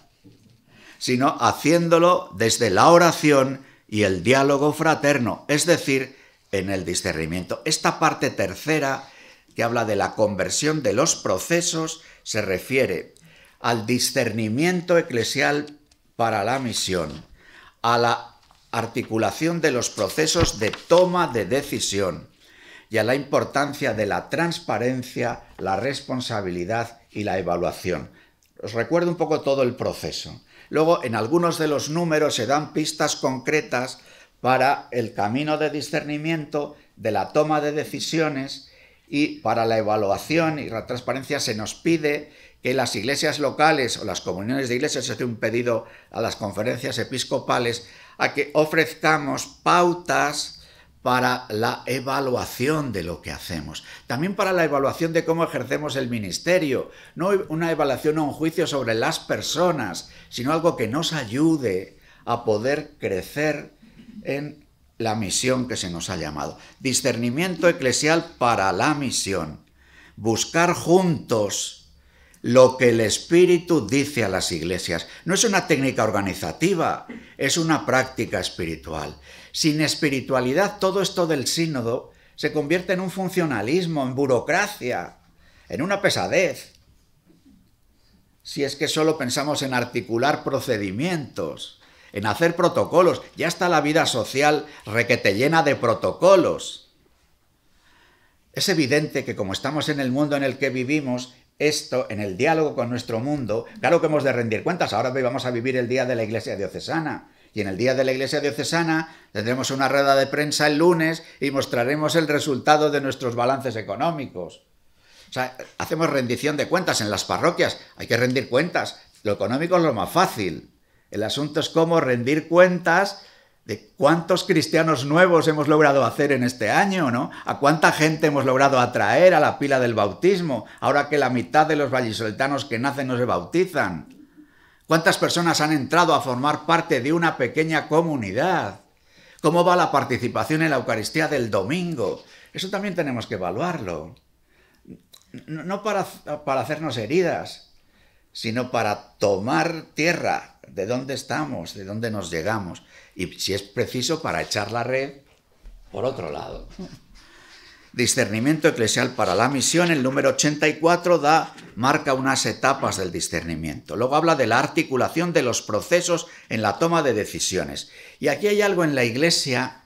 sino haciéndolo desde la oración y el diálogo fraterno, es decir, en el discernimiento. Esta parte tercera que habla de la conversión de los procesos se refiere al discernimiento eclesial para la misión, a la articulación de los procesos de toma de decisión y a la importancia de la transparencia, la responsabilidad y la evaluación. Os recuerdo un poco todo el proceso. Luego, en algunos de los números se dan pistas concretas para el camino de discernimiento, de la toma de decisiones y para la evaluación y la transparencia se nos pide que las iglesias locales o las comuniones de iglesias, se un pedido a las conferencias episcopales, a que ofrezcamos pautas para la evaluación de lo que hacemos, también para la evaluación de cómo ejercemos el ministerio, no una evaluación o un juicio sobre las personas, sino algo que nos ayude a poder crecer en la misión que se nos ha llamado. Discernimiento eclesial para la misión, buscar juntos lo que el Espíritu dice a las iglesias. No es una técnica organizativa, es una práctica espiritual. Sin espiritualidad, todo esto del sínodo se convierte en un funcionalismo, en burocracia, en una pesadez. Si es que solo pensamos en articular procedimientos, en hacer protocolos, ya está la vida social requete llena de protocolos. Es evidente que como estamos en el mundo en el que vivimos, esto en el diálogo con nuestro mundo, claro que hemos de rendir cuentas, ahora vamos a vivir el día de la iglesia diocesana. Y en el día de la iglesia diocesana tendremos una rueda de prensa el lunes y mostraremos el resultado de nuestros balances económicos. O sea, hacemos rendición de cuentas en las parroquias, hay que rendir cuentas. Lo económico es lo más fácil. El asunto es cómo rendir cuentas de cuántos cristianos nuevos hemos logrado hacer en este año, ¿no? A cuánta gente hemos logrado atraer a la pila del bautismo, ahora que la mitad de los vallisoletanos que nacen no se bautizan. ¿Cuántas personas han entrado a formar parte de una pequeña comunidad? ¿Cómo va la participación en la Eucaristía del domingo? Eso también tenemos que evaluarlo. No para, para hacernos heridas, sino para tomar tierra de dónde estamos, de dónde nos llegamos y si es preciso para echar la red por otro lado. Discernimiento eclesial para la misión, el número 84 da marca unas etapas del discernimiento. Luego habla de la articulación de los procesos en la toma de decisiones. Y aquí hay algo en la Iglesia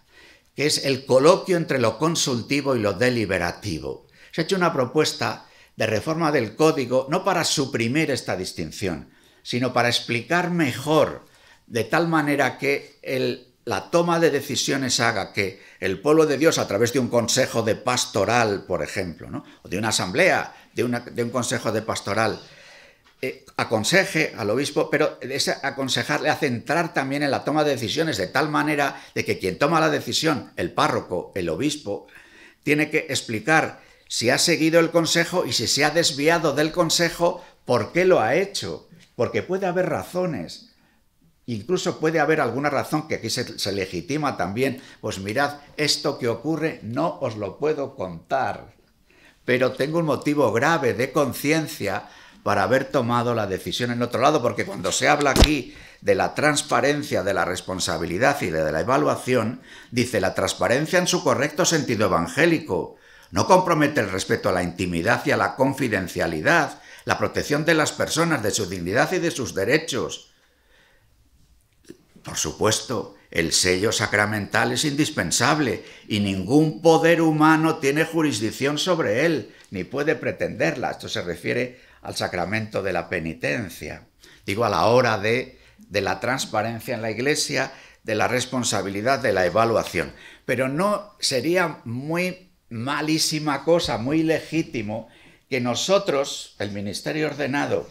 que es el coloquio entre lo consultivo y lo deliberativo. Se ha hecho una propuesta de reforma del código no para suprimir esta distinción, sino para explicar mejor de tal manera que la toma de decisiones haga que el pueblo de Dios, a través de un consejo de pastoral, por ejemplo, o de una asamblea, de, un consejo de pastoral, eh, aconseje al obispo, pero ese aconsejar le hace entrar también en la toma de decisiones, de tal manera de que quien toma la decisión, el párroco, el obispo, tiene que explicar si ha seguido el consejo y si se ha desviado del consejo, por qué lo ha hecho. Porque puede haber razones Incluso puede haber alguna razón que aquí se, legitima también. Pues mirad, esto que ocurre no os lo puedo contar, pero tengo un motivo grave de conciencia para haber tomado la decisión en otro lado, porque cuando se habla aquí de la transparencia, de la responsabilidad y de la evaluación, dice la transparencia en su correcto sentido evangélico. No compromete el respeto a la intimidad y a la confidencialidad, la protección de las personas, de su dignidad y de sus derechos por supuesto, el sello sacramental es indispensable y ningún poder humano tiene jurisdicción sobre él, ni puede pretenderla. Esto se refiere al sacramento de la penitencia. Digo, a la hora de, de la transparencia en la iglesia, de la responsabilidad de la evaluación. Pero no sería muy malísima cosa, muy legítimo, que nosotros, el Ministerio Ordenado,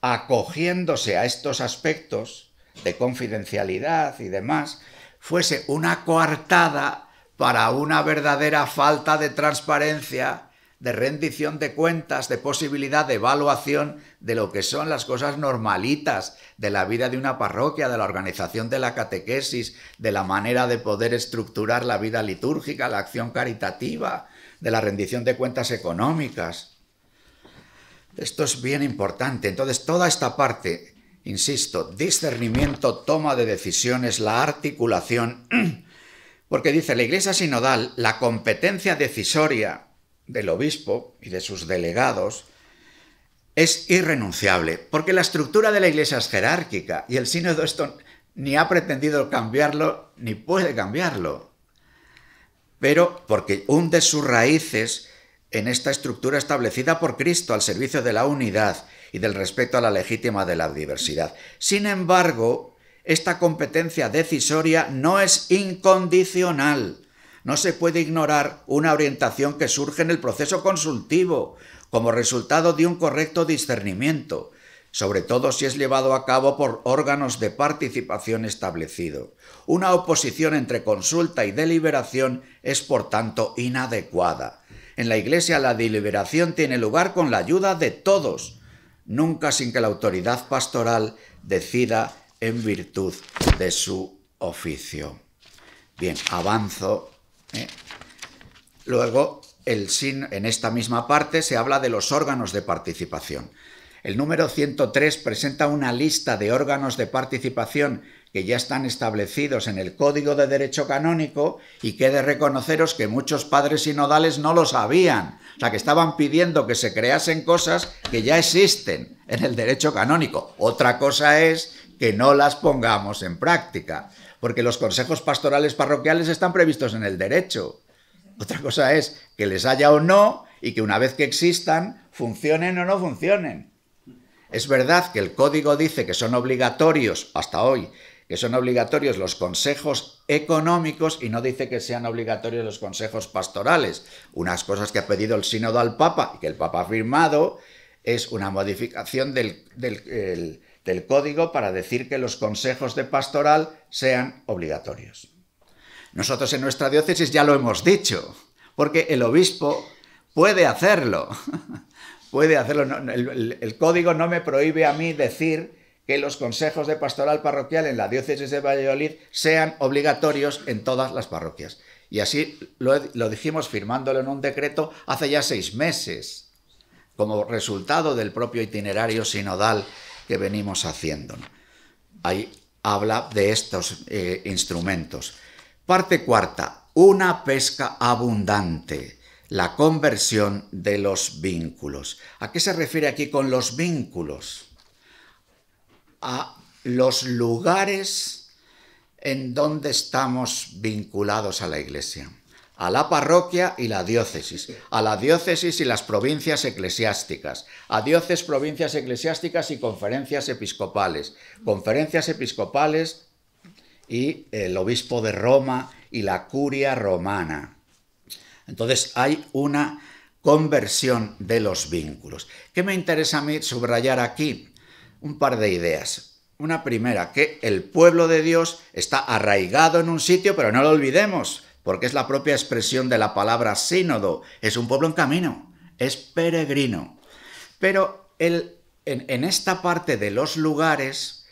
acogiéndose a estos aspectos, de confidencialidad y demás, fuese una coartada para una verdadera falta de transparencia, de rendición de cuentas, de posibilidad de evaluación de lo que son las cosas normalitas de la vida de una parroquia, de la organización de la catequesis, de la manera de poder estructurar la vida litúrgica, la acción caritativa, de la rendición de cuentas económicas. Esto es bien importante. Entonces, toda esta parte Insisto, discernimiento, toma de decisiones, la articulación, porque dice la Iglesia Sinodal, la competencia decisoria del obispo y de sus delegados es irrenunciable, porque la estructura de la Iglesia es jerárquica y el sínodo esto ni ha pretendido cambiarlo ni puede cambiarlo, pero porque hunde sus raíces en esta estructura establecida por Cristo al servicio de la unidad y del respeto a la legítima de la diversidad. Sin embargo, esta competencia decisoria no es incondicional. No se puede ignorar una orientación que surge en el proceso consultivo, como resultado de un correcto discernimiento, sobre todo si es llevado a cabo por órganos de participación establecido. Una oposición entre consulta y deliberación es, por tanto, inadecuada. En la Iglesia la deliberación tiene lugar con la ayuda de todos, nunca sin que la autoridad pastoral decida en virtud de su oficio. Bien, avanzo. ¿eh? Luego, el sin, en esta misma parte se habla de los órganos de participación. El número 103 presenta una lista de órganos de participación que ya están establecidos en el Código de Derecho Canónico y quede reconoceros que muchos padres sinodales no lo sabían, o sea, que estaban pidiendo que se creasen cosas que ya existen en el derecho canónico. Otra cosa es que no las pongamos en práctica, porque los consejos pastorales parroquiales están previstos en el derecho. Otra cosa es que les haya o no y que una vez que existan, funcionen o no funcionen. Es verdad que el código dice que son obligatorios hasta hoy que son obligatorios los consejos económicos y no dice que sean obligatorios los consejos pastorales. Unas cosas que ha pedido el sínodo al Papa y que el Papa ha firmado es una modificación del, código para decir que los consejos de pastoral sean obligatorios. Nosotros en nuestra diócesis ya lo hemos dicho, porque el obispo puede hacerlo. puede hacerlo. el código no me prohíbe a mí decir que los consejos de pastoral parroquial en la diócesis de Valladolid sean obligatorios en todas las parroquias. Y así lo, dijimos firmándolo en un decreto hace ya seis meses, como resultado del propio itinerario sinodal que venimos haciendo. Ahí habla de estos eh, instrumentos. Parte cuarta, una pesca abundante, la conversión de los vínculos. ¿A qué se refiere aquí con los vínculos? a los lugares en donde estamos vinculados a la Iglesia, a la parroquia y la diócesis, a la diócesis y las provincias eclesiásticas, a diócesis, provincias eclesiásticas y conferencias episcopales, conferencias episcopales y el obispo de Roma y la curia romana. Entonces hay una conversión de los vínculos. ¿Qué me interesa a mí subrayar aquí? un par de ideas. Una primera, que el pueblo de Dios está arraigado en un sitio, pero no lo olvidemos, porque es la propia expresión de la palabra sínodo. Es un pueblo en camino, es peregrino. Pero en esta parte de los lugares,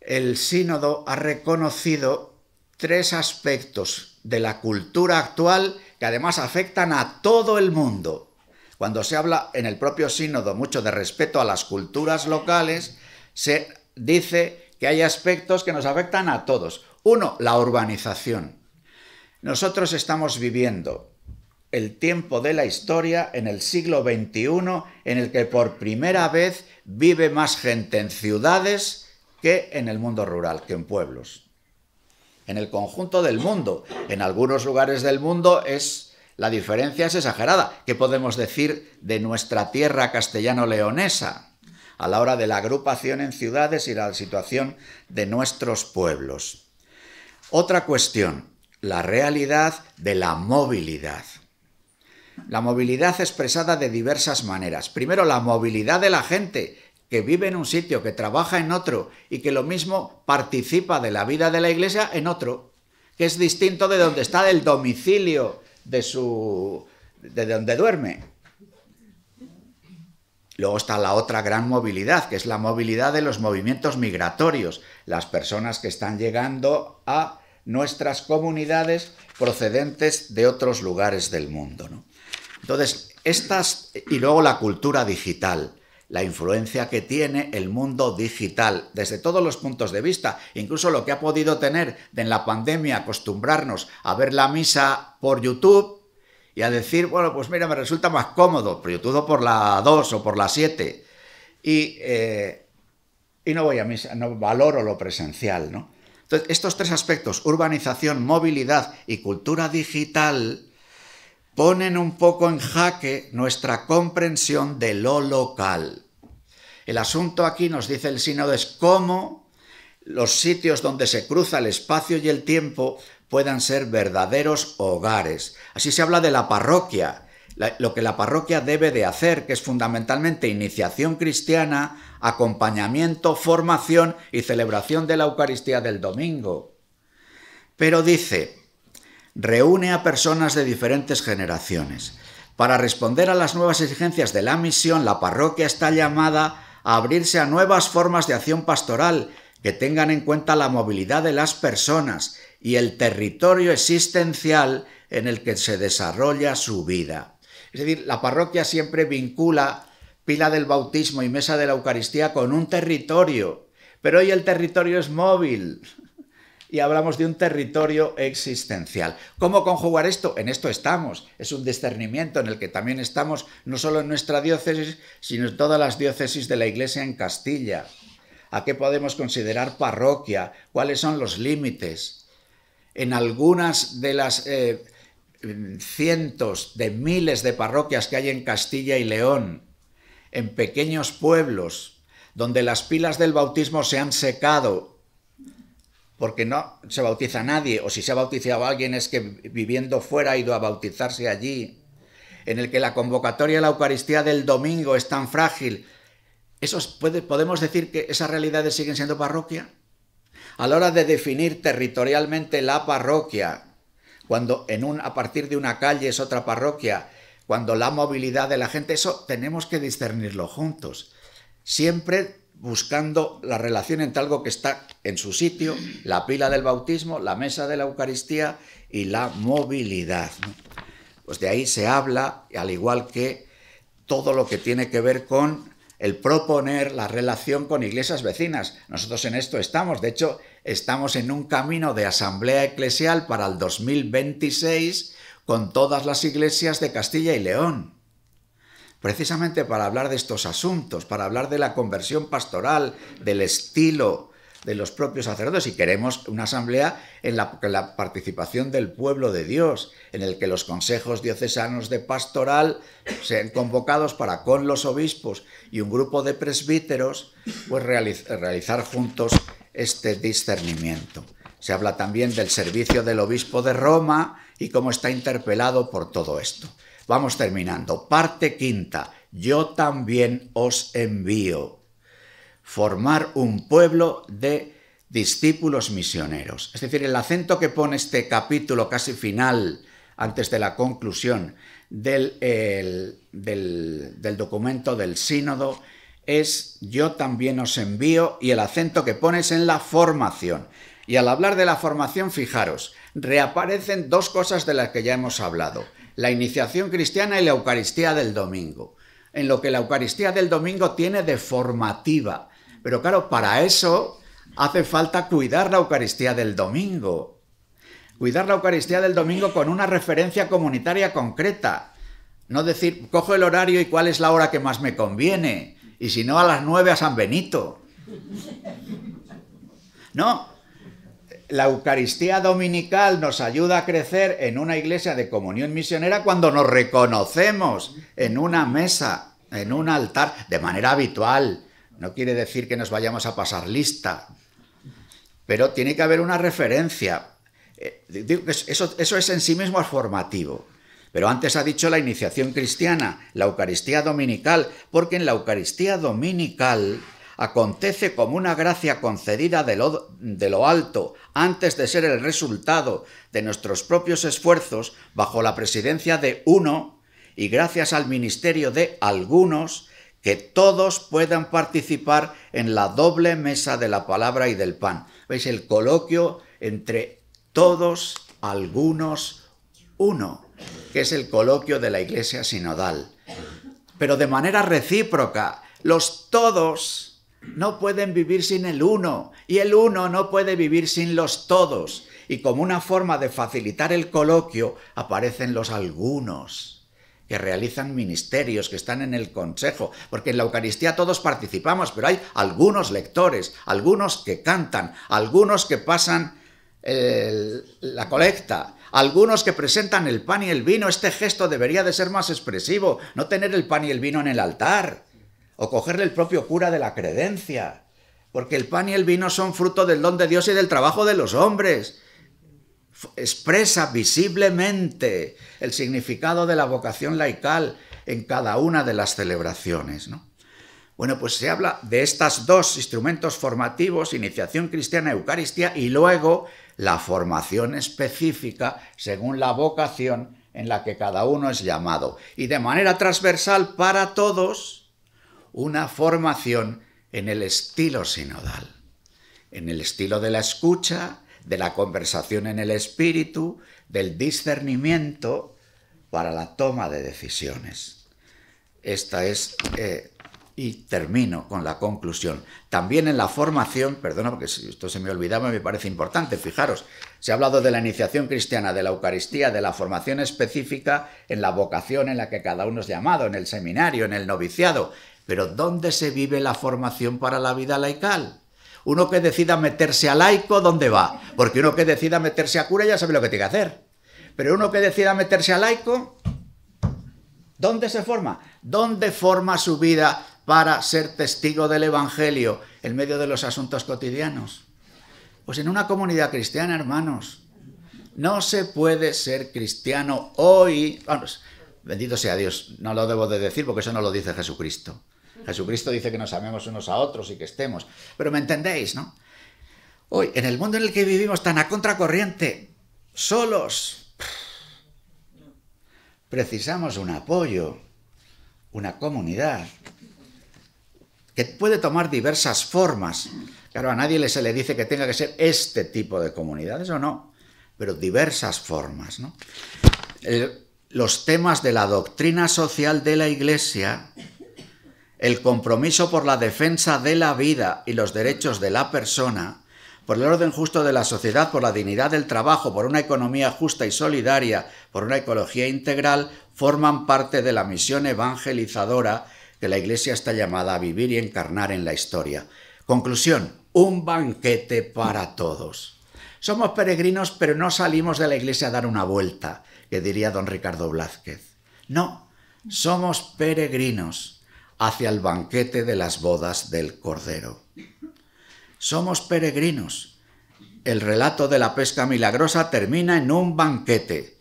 el sínodo ha reconocido tres aspectos de la cultura actual que además afectan a todo el mundo cuando se habla en el propio sínodo mucho de respeto a las culturas locales, se dice que hay aspectos que nos afectan a todos. Uno, la urbanización. Nosotros estamos viviendo el tiempo de la historia en el siglo XXI en el que por primera vez vive más gente en ciudades que en el mundo rural, que en pueblos. En el conjunto del mundo. En algunos lugares del mundo es la diferencia es exagerada. ¿Qué podemos decir de nuestra tierra castellano-leonesa? a la hora de la agrupación en ciudades y la situación de nuestros pueblos. Otra cuestión, la realidad de la movilidad. La movilidad expresada de diversas maneras. Primero, la movilidad de la gente que vive en un sitio, que trabaja en otro y que lo mismo participa de la vida de la iglesia en otro, que es distinto de donde está el domicilio de su de donde duerme. Luego está la otra gran movilidad, que es la movilidad de los movimientos migratorios, las personas que están llegando a nuestras comunidades procedentes de otros lugares del mundo. ¿no? Entonces, estas, y luego la cultura digital, la influencia que tiene el mundo digital, desde todos los puntos de vista, incluso lo que ha podido tener en la pandemia acostumbrarnos a ver la misa por YouTube y a decir, bueno, pues mira, me resulta más cómodo, por todo por la 2 o por la 7, y, eh, y no voy a misa, no valoro lo presencial, ¿no? Entonces, estos tres aspectos, urbanización, movilidad y cultura digital, ponen un poco en jaque nuestra comprensión de lo local. El asunto aquí, nos dice el sínodo, es cómo los sitios donde se cruza el espacio y el tiempo puedan ser verdaderos hogares. Así se habla de la parroquia, lo que la parroquia debe de hacer, que es fundamentalmente iniciación cristiana, acompañamiento, formación y celebración de la Eucaristía del domingo. Pero dice, reúne a personas de diferentes generaciones. Para responder a las nuevas exigencias de la misión, la parroquia está llamada a abrirse a nuevas formas de acción pastoral que tengan en cuenta la movilidad de las personas y el territorio existencial en el que se desarrolla su vida. Es decir, la parroquia siempre vincula pila del bautismo y mesa de la Eucaristía con un territorio, pero hoy el territorio es móvil, y hablamos de un territorio existencial. ¿Cómo conjugar esto? En esto estamos. Es un discernimiento en el que también estamos no solo en nuestra diócesis, sino en todas las diócesis de la Iglesia en Castilla. ¿A qué podemos considerar parroquia? ¿Cuáles son los límites? En algunas de las eh, cientos de miles de parroquias que hay en Castilla y León, en pequeños pueblos, donde las pilas del bautismo se han secado porque no se bautiza nadie, o si se ha bautizado alguien es que viviendo fuera ha ido a bautizarse allí, en el que la convocatoria a la Eucaristía del domingo es tan frágil. ¿Podemos decir que esas realidades siguen siendo parroquia? A la hora de definir territorialmente la parroquia, cuando en un, a partir de una calle es otra parroquia, cuando la movilidad de la gente, eso tenemos que discernirlo juntos. Siempre buscando la relación entre algo que está en su sitio, la pila del bautismo, la mesa de la Eucaristía y la movilidad. Pues de ahí se habla, al igual que todo lo que tiene que ver con el proponer la relación con iglesias vecinas. Nosotros en esto estamos, de hecho, estamos en un camino de asamblea eclesial para el 2026 con todas las iglesias de Castilla y León precisamente para hablar de estos asuntos, para hablar de la conversión pastoral, del estilo de los propios sacerdotes y queremos una asamblea en la, participación del pueblo de Dios, en el que los consejos diocesanos de pastoral sean convocados para con los obispos y un grupo de presbíteros pues realizar juntos este discernimiento. Se habla también del servicio del obispo de Roma y cómo está interpelado por todo esto. Vamos terminando. Parte quinta. Yo también os envío. Formar un pueblo de discípulos misioneros. Es decir, el acento que pone este capítulo casi final, antes de la conclusión del, documento del sínodo, es yo también os envío y el acento que pones en la formación. Y al hablar de la formación, fijaros, reaparecen dos cosas de las que ya hemos hablado la iniciación cristiana y la Eucaristía del domingo, en lo que la Eucaristía del domingo tiene de formativa. Pero claro, para eso hace falta cuidar la Eucaristía del domingo. Cuidar la Eucaristía del domingo con una referencia comunitaria concreta. No decir, cojo el horario y cuál es la hora que más me conviene. Y si no, a las nueve a San Benito. No, la Eucaristía Dominical nos ayuda a crecer en una iglesia de comunión misionera cuando nos reconocemos en una mesa, en un altar, de manera habitual. No quiere decir que nos vayamos a pasar lista, pero tiene que haber una referencia. Eh, eso, es en sí mismo formativo. Pero antes ha dicho la iniciación cristiana, la Eucaristía Dominical, porque en la Eucaristía Dominical acontece como una gracia concedida de lo, alto, antes de ser el resultado de nuestros propios esfuerzos bajo la presidencia de uno y gracias al ministerio de algunos, que todos puedan participar en la doble mesa de la palabra y del pan. ¿Veis el coloquio entre todos, algunos, uno? que es el coloquio de la Iglesia Sinodal. Pero de manera recíproca, los todos no pueden vivir sin el uno y el uno no puede vivir sin los todos. Y como una forma de facilitar el coloquio aparecen los algunos que realizan ministerios, que están en el consejo, porque en la Eucaristía todos participamos, pero hay algunos lectores, algunos que cantan, algunos que pasan la colecta, algunos que presentan el pan y el vino, este gesto debería de ser más expresivo, no tener el pan y el vino en el altar o cogerle el propio cura de la credencia, porque el pan y el vino son fruto del don de Dios y del trabajo de los hombres. Expresa visiblemente el significado de la vocación laical en cada una de las celebraciones. ¿no? Bueno, pues se habla de estos dos instrumentos formativos, iniciación cristiana, Eucaristía, y luego la formación específica según la vocación en la que cada uno es llamado. Y de manera transversal para todos, una formación en el estilo sinodal, en el estilo de la escucha, de la conversación en el espíritu, del discernimiento para la toma de decisiones. Esta es, eh, y termino con la conclusión. También en la formación, perdona porque esto se me olvidaba, me parece importante, fijaros, se ha hablado de la iniciación cristiana, de la Eucaristía, de la formación específica en la vocación en la que cada uno es llamado, en el seminario, en el noviciado, pero ¿dónde se vive la formación para la vida laical? Uno que decida meterse a laico, ¿dónde va? Porque uno que decida meterse a cura ya sabe lo que tiene que hacer. Pero uno que decida meterse a laico, ¿dónde se forma? ¿Dónde forma su vida para ser testigo del Evangelio en medio de los asuntos cotidianos? Pues en una comunidad cristiana, hermanos. No se puede ser cristiano hoy. bendito sea Dios, no lo debo de decir porque eso no lo dice Jesucristo. Jesucristo dice que nos amemos unos a otros y que estemos. Pero me entendéis, ¿no? Hoy, en el mundo en el que vivimos tan a contracorriente, solos, precisamos un apoyo, una comunidad, que puede tomar diversas formas. Claro, a nadie se le dice que tenga que ser este tipo de comunidades o no, pero diversas formas, ¿no? Eh, los temas de la doctrina social de la Iglesia el compromiso por la defensa de la vida y los derechos de la persona, por el orden justo de la sociedad, por la dignidad del trabajo, por una economía justa y solidaria, por una ecología integral, forman parte de la misión evangelizadora que la Iglesia está llamada a vivir y encarnar en la historia. Conclusión, un banquete para todos. Somos peregrinos, pero no salimos de la iglesia a dar una vuelta, que diría don Ricardo Blázquez. No, somos peregrinos hacia el banquete de las bodas del Cordero. Somos peregrinos. El relato de la pesca milagrosa termina en un banquete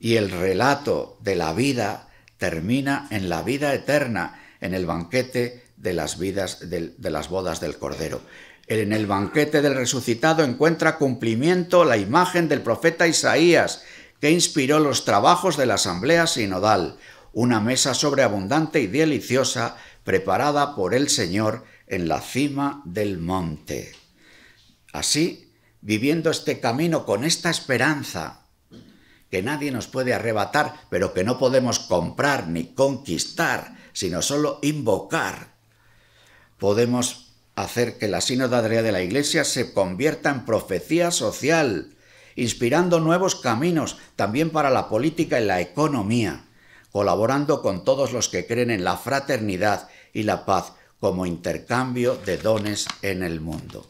y el relato de la vida termina en la vida eterna, en el banquete de las vidas de, las bodas del Cordero. En el banquete del resucitado encuentra cumplimiento la imagen del profeta Isaías, que inspiró los trabajos de la Asamblea Sinodal una mesa sobreabundante y deliciosa preparada por el Señor en la cima del monte. Así, viviendo este camino con esta esperanza, que nadie nos puede arrebatar, pero que no podemos comprar ni conquistar, sino solo invocar, podemos hacer que la sinodalidad de la Iglesia se convierta en profecía social, inspirando nuevos caminos también para la política y la economía colaborando con todos los que creen en la fraternidad y la paz como intercambio de dones en el mundo.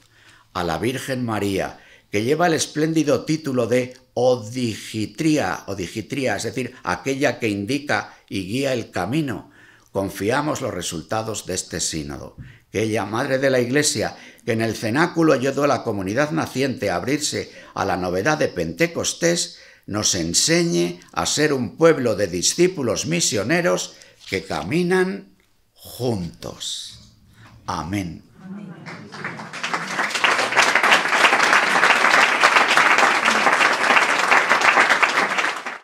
A la Virgen María, que lleva el espléndido título de Odigitría, Odigitría, es decir, aquella que indica y guía el camino, confiamos los resultados de este sínodo. Que ella, Madre de la Iglesia, que en el cenáculo ayudó a la comunidad naciente a abrirse a la novedad de Pentecostés, nos enseñe a ser un pueblo de discípulos misioneros que caminan juntos. Amén.